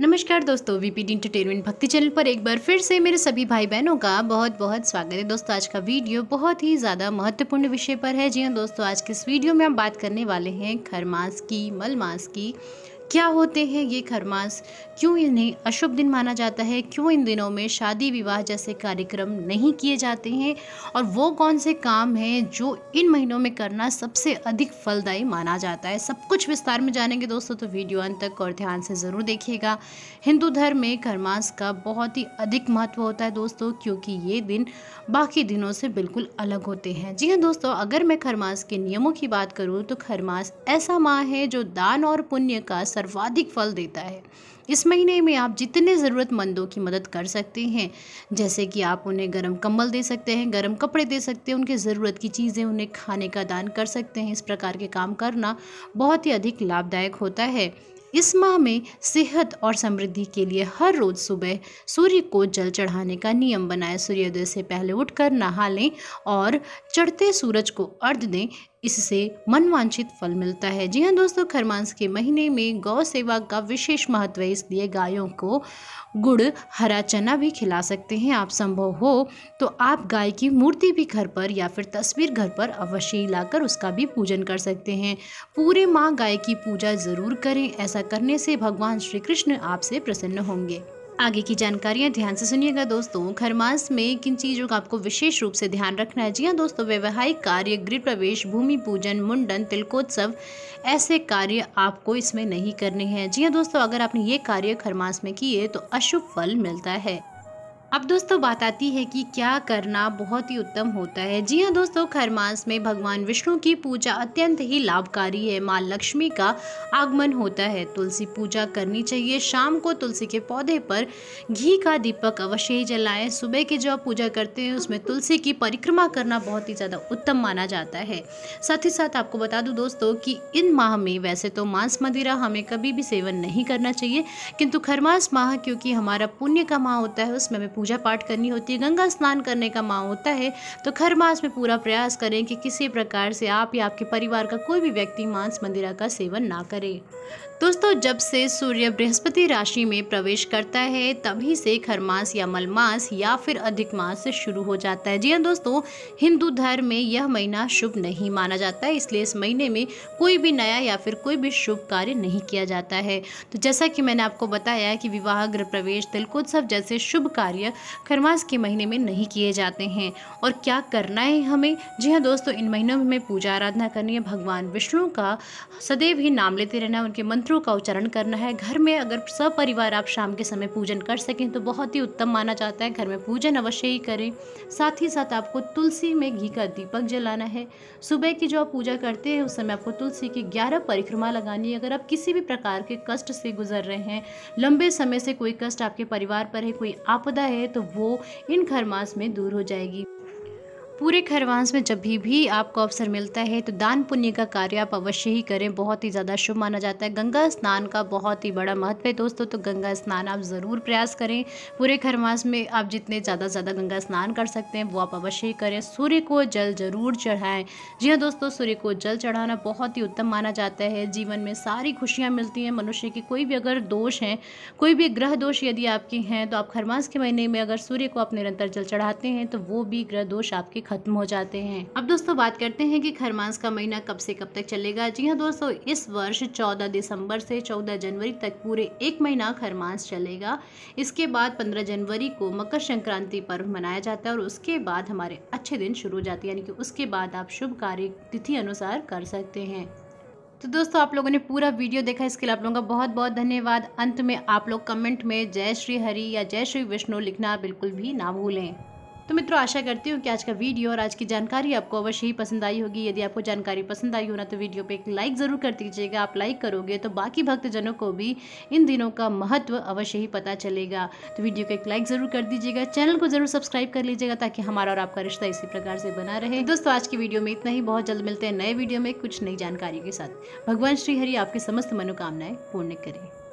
नमस्कार दोस्तों VP entertainment भक्ति चैनल पर एक बार फिर से मेरे सभी भाई बहनों का बहुत बहुत स्वागत है दोस्तों आज का वीडियो बहुत ही ज़्यादा महत्वपूर्ण विषय पर है जी हाँ दोस्तों आज के इस वीडियो में हम बात करने वाले हैं खरमास की मलमास की क्या होते हैं ये खरमास क्यों इन्हें अशुभ दिन माना जाता है क्यों इन दिनों में शादी विवाह जैसे कार्यक्रम नहीं किए जाते हैं और वो कौन से काम हैं जो इन महीनों में करना सबसे अधिक फलदायी माना जाता है सब कुछ विस्तार में जानेंगे दोस्तों तो वीडियो अंत तक और ध्यान से ज़रूर देखिएगा हिंदू धर्म में खरमास का बहुत ही अधिक महत्व होता है दोस्तों क्योंकि ये दिन बाकी दिनों से बिल्कुल अलग होते हैं जी हाँ दोस्तों अगर मैं खरमास के नियमों की बात करूँ तो खरमास ऐसा माह है जो दान और पुण्य का सर्वाधिक फल देता है इस महीने में आप जितने ज़रूरतमंदों की मदद कर सकते हैं जैसे कि आप उन्हें गर्म कंबल दे सकते हैं गर्म कपड़े दे सकते हैं उनके ज़रूरत की चीज़ें उन्हें खाने का दान कर सकते हैं इस प्रकार के काम करना बहुत ही अधिक लाभदायक होता है इस माह में सेहत और समृद्धि के लिए हर रोज़ सुबह सूर्य को जल चढ़ाने का नियम बनाएं सूर्योदय से पहले उठकर नहा लें और चढ़ते सूरज को अर्ध दें इससे मनवांछित फल मिलता है जी हाँ दोस्तों खरमांस के महीने में गौ सेवा का विशेष महत्व है इसलिए गायों को गुड़ हरा चना भी खिला सकते हैं आप संभव हो तो आप गाय की मूर्ति भी घर पर या फिर तस्वीर घर पर अवश्य लाकर उसका भी पूजन कर सकते हैं पूरे माँ गाय की पूजा ज़रूर करें ऐसा करने से भगवान श्री कृष्ण आपसे प्रसन्न होंगे आगे की जानकारियाँ ध्यान से सुनिएगा दोस्तों खरमास में किन चीज़ों का आपको विशेष रूप से ध्यान रखना है जी हाँ दोस्तों व्यवहारिक कार्य गृह प्रवेश भूमि पूजन मुंडन तिलकोत्सव ऐसे कार्य आपको इसमें नहीं करने हैं जी हाँ दोस्तों अगर आपने ये कार्य खरमास में किए तो अशुभ फल मिलता है अब दोस्तों बात आती है कि क्या करना बहुत ही उत्तम होता है जी हाँ दोस्तों खरमास में भगवान विष्णु की पूजा अत्यंत ही लाभकारी है माँ लक्ष्मी का आगमन होता है तुलसी पूजा करनी चाहिए शाम को तुलसी के पौधे पर घी का दीपक अवश्य ही जलाएं सुबह की जो आप पूजा करते हैं उसमें तुलसी की परिक्रमा करना बहुत ही ज़्यादा उत्तम माना जाता है साथ ही साथ आपको बता दूँ दोस्तों कि इन माह में वैसे तो मांस मदिरा हमें कभी भी सेवन नहीं करना चाहिए किंतु खरमास माह क्योंकि हमारा पुण्य का माह होता है उसमें हमें पूजा पाठ करनी होती है गंगा स्नान करने का माँ होता है तो खर मास में पूरा प्रयास करें कि किसी प्रकार से आप या आपके परिवार का कोई भी व्यक्ति मांस मंदिरा का सेवन ना करे दोस्तों जब से सूर्य बृहस्पति राशि में प्रवेश करता है तभी से खरमास या मलमास या फिर अधिक मास शुरू हो जाता है जी हाँ दोस्तों हिंदू धर्म में यह महीना शुभ नहीं माना जाता है इसलिए इस महीने में कोई भी नया या फिर कोई भी शुभ कार्य नहीं किया जाता है तो जैसा कि मैंने आपको बताया कि विवाह गृह प्रवेश तिलकोत्सव जैसे शुभ कार्य खरमास के महीने में नहीं किए जाते हैं और क्या करना है हमें जी हाँ दोस्तों इन महीनों में पूजा आराधना करनी है भगवान विष्णु का सदैव ही नाम लेते रहना है उनके मंत्रों का उच्चारण करना है घर में अगर सपरिवार आप शाम के समय पूजन कर सकें तो बहुत ही उत्तम माना जाता है घर में पूजन अवश्य ही करें साथ ही साथ आपको तुलसी में घी का दीपक जलाना है सुबह की जो आप पूजा करते हैं उस समय आपको तुलसी की ग्यारह परिक्रमा लगानी है अगर आप किसी भी प्रकार के कष्ट से गुजर रहे हैं लंबे समय से कोई कष्ट आपके परिवार पर है कोई आपदा है है तो वो इन खरमास में दूर हो जाएगी पूरे खरवांस में जब भी भी आपको अवसर मिलता है तो दान पुण्य का कार्य आप अवश्य ही करें बहुत ही ज़्यादा शुभ माना जाता है गंगा स्नान का बहुत ही बड़ा महत्व है दोस्तों तो गंगा स्नान आप ज़रूर प्रयास करें पूरे खरवांस में आप जितने ज़्यादा ज़्यादा गंगा स्नान कर सकते हैं वो आप अवश्य ही करें सूर्य को जल जरूर चढ़ाएँ जी हाँ दोस्तों सूर्य को जल चढ़ाना बहुत ही उत्तम माना जाता है जीवन में सारी खुशियाँ मिलती हैं मनुष्य की कोई भी अगर दोष हैं कोई भी ग्रह दोष यदि आपके हैं तो आप खरमास के महीने में अगर सूर्य को आप निरंतर जल चढ़ाते हैं तो वो भी ग्रह दोष आपके खत्म हो जाते हैं अब दोस्तों बात करते हैं कि खरमास का महीना कब से कब तक चलेगा जी हाँ दोस्तों इस वर्ष चौदह दिसंबर से चौदह जनवरी तक पूरे एक महीना खरमास चलेगा इसके बाद पंद्रह जनवरी को मकर संक्रांति पर्व मनाया जाता है और उसके बाद हमारे अच्छे दिन शुरू हो जाते हैं यानी कि उसके बाद आप शुभ कार्य तिथि अनुसार कर सकते हैं तो दोस्तों आप लोगों ने पूरा वीडियो देखा इसके लिए आप लोगों का बहुत बहुत धन्यवाद अंत में आप लोग कमेंट में जय श्री हरि या जय श्री विष्णु लिखना बिल्कुल भी ना भूलें तो मित्रों आशा करती हूँ कि आज का वीडियो और आज की जानकारी आपको अवश्य ही पसंद आई होगी यदि आपको जानकारी पसंद आई हो ना तो वीडियो पे एक लाइक ज़रूर कर दीजिएगा आप लाइक करोगे तो बाकी भक्तजनों को भी इन दिनों का महत्व अवश्य ही पता चलेगा तो वीडियो को एक लाइक ज़रूर कर दीजिएगा चैनल को ज़रूर सब्सक्राइब कर लीजिएगा ताकि हमारा और आपका रिश्ता इसी प्रकार से बना रहे तो दोस्तों आज की वीडियो में इतना ही बहुत जल्द मिलते हैं नए वीडियो में कुछ नई जानकारी के साथ भगवान श्री हरि आपकी समस्त मनोकामनाएं पूर्ण करें